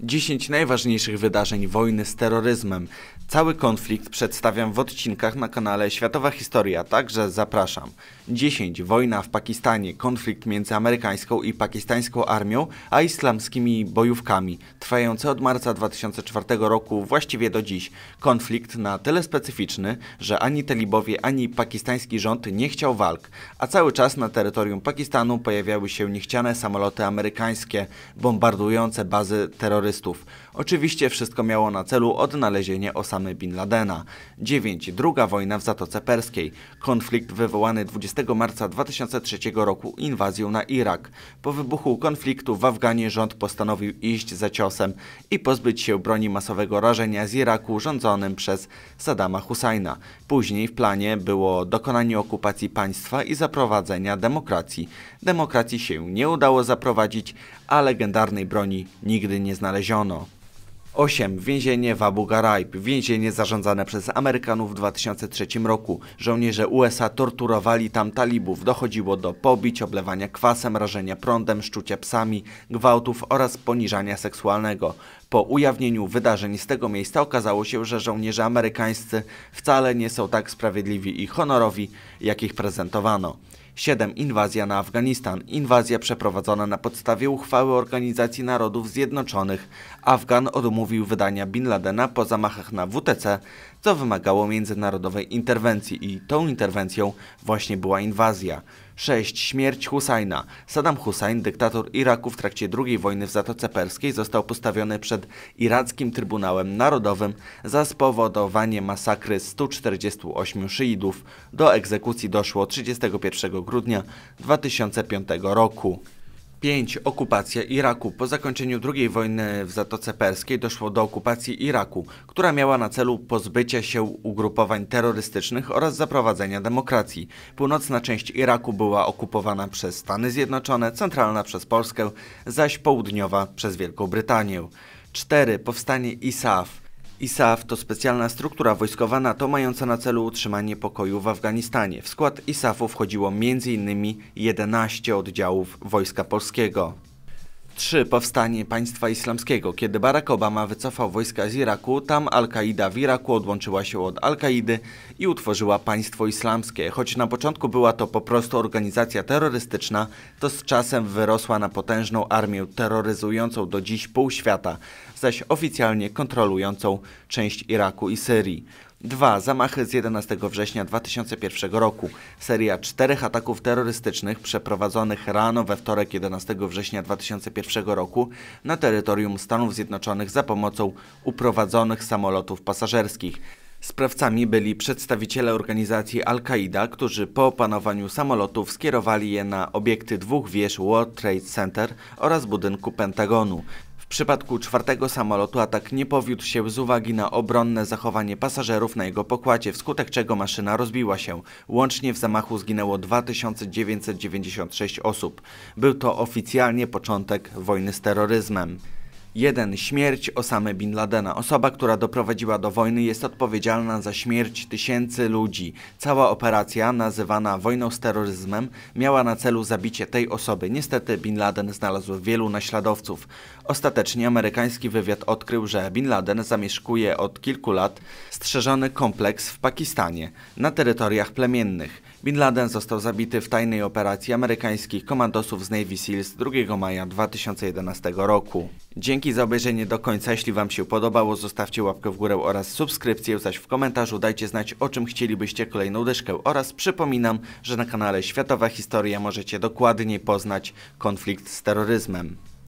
10 najważniejszych wydarzeń wojny z terroryzmem. Cały konflikt przedstawiam w odcinkach na kanale Światowa Historia, także zapraszam. 10. Wojna w Pakistanie. Konflikt między amerykańską i pakistańską armią, a islamskimi bojówkami, trwający od marca 2004 roku właściwie do dziś. Konflikt na tyle specyficzny, że ani talibowie, ani pakistański rząd nie chciał walk, a cały czas na terytorium Pakistanu pojawiały się niechciane samoloty amerykańskie, bombardujące bazy terrorystyczne terrorystów. Oczywiście wszystko miało na celu odnalezienie Osamy Bin Ladena. 9. Druga wojna w Zatoce Perskiej. Konflikt wywołany 20 marca 2003 roku inwazją na Irak. Po wybuchu konfliktu w Afganie rząd postanowił iść za ciosem i pozbyć się broni masowego rażenia z Iraku rządzonym przez Saddama Husajna. Później w planie było dokonanie okupacji państwa i zaprowadzenia demokracji. Demokracji się nie udało zaprowadzić, a legendarnej broni nigdy nie znaleziono znaleziono. 8. Więzienie w Abu Ghraib. Więzienie zarządzane przez Amerykanów w 2003 roku. Żołnierze USA torturowali tam talibów. Dochodziło do pobić, oblewania kwasem, rażenia prądem, szczucia psami, gwałtów oraz poniżania seksualnego. Po ujawnieniu wydarzeń z tego miejsca okazało się, że żołnierze amerykańscy wcale nie są tak sprawiedliwi i honorowi, jak ich prezentowano. 7. Inwazja na Afganistan. Inwazja przeprowadzona na podstawie uchwały Organizacji Narodów Zjednoczonych. Afgan odmówił wydania Bin Ladena po zamachach na WTC, co wymagało międzynarodowej interwencji i tą interwencją właśnie była inwazja. 6. Śmierć Husajna. Saddam Hussein, dyktator Iraku w trakcie II wojny w Zatoce Perskiej, został postawiony przed Irackim Trybunałem Narodowym za spowodowanie masakry 148 szyidów. Do egzekucji doszło 31 grudnia 2005 roku. 5. Okupacja Iraku. Po zakończeniu II wojny w Zatoce Perskiej doszło do okupacji Iraku, która miała na celu pozbycie się ugrupowań terrorystycznych oraz zaprowadzenia demokracji. Północna część Iraku była okupowana przez Stany Zjednoczone, centralna przez Polskę, zaś południowa przez Wielką Brytanię. 4. Powstanie ISAF. ISAF to specjalna struktura wojskowa NATO mająca na celu utrzymanie pokoju w Afganistanie. W skład ISAF-u wchodziło m.in. 11 oddziałów Wojska Polskiego. 3. Powstanie państwa islamskiego. Kiedy Barack Obama wycofał wojska z Iraku, tam Al-Kaida w Iraku odłączyła się od Al-Kaidy i utworzyła państwo islamskie. Choć na początku była to po prostu organizacja terrorystyczna, to z czasem wyrosła na potężną armię terroryzującą do dziś pół świata, zaś oficjalnie kontrolującą część Iraku i Syrii. 2. Zamachy z 11 września 2001 roku. Seria czterech ataków terrorystycznych przeprowadzonych rano we wtorek 11 września 2001 roku na terytorium Stanów Zjednoczonych za pomocą uprowadzonych samolotów pasażerskich. Sprawcami byli przedstawiciele organizacji Al-Qaida, którzy po opanowaniu samolotów skierowali je na obiekty dwóch wież World Trade Center oraz budynku Pentagonu. W przypadku czwartego samolotu atak nie powiódł się z uwagi na obronne zachowanie pasażerów na jego pokładzie, wskutek czego maszyna rozbiła się. Łącznie w zamachu zginęło 2996 osób. Był to oficjalnie początek wojny z terroryzmem. 1. Śmierć Osamy Bin Ladena. Osoba, która doprowadziła do wojny jest odpowiedzialna za śmierć tysięcy ludzi. Cała operacja, nazywana wojną z terroryzmem, miała na celu zabicie tej osoby. Niestety Bin Laden znalazł wielu naśladowców. Ostatecznie amerykański wywiad odkrył, że Bin Laden zamieszkuje od kilku lat strzeżony kompleks w Pakistanie, na terytoriach plemiennych. Bin Laden został zabity w tajnej operacji amerykańskich komandosów z Navy Seals 2 maja 2011 roku. Dzięki za obejrzenie do końca. Jeśli Wam się podobało, zostawcie łapkę w górę oraz subskrypcję, zaś w komentarzu dajcie znać, o czym chcielibyście kolejną dyszkę oraz przypominam, że na kanale Światowa Historia możecie dokładniej poznać konflikt z terroryzmem.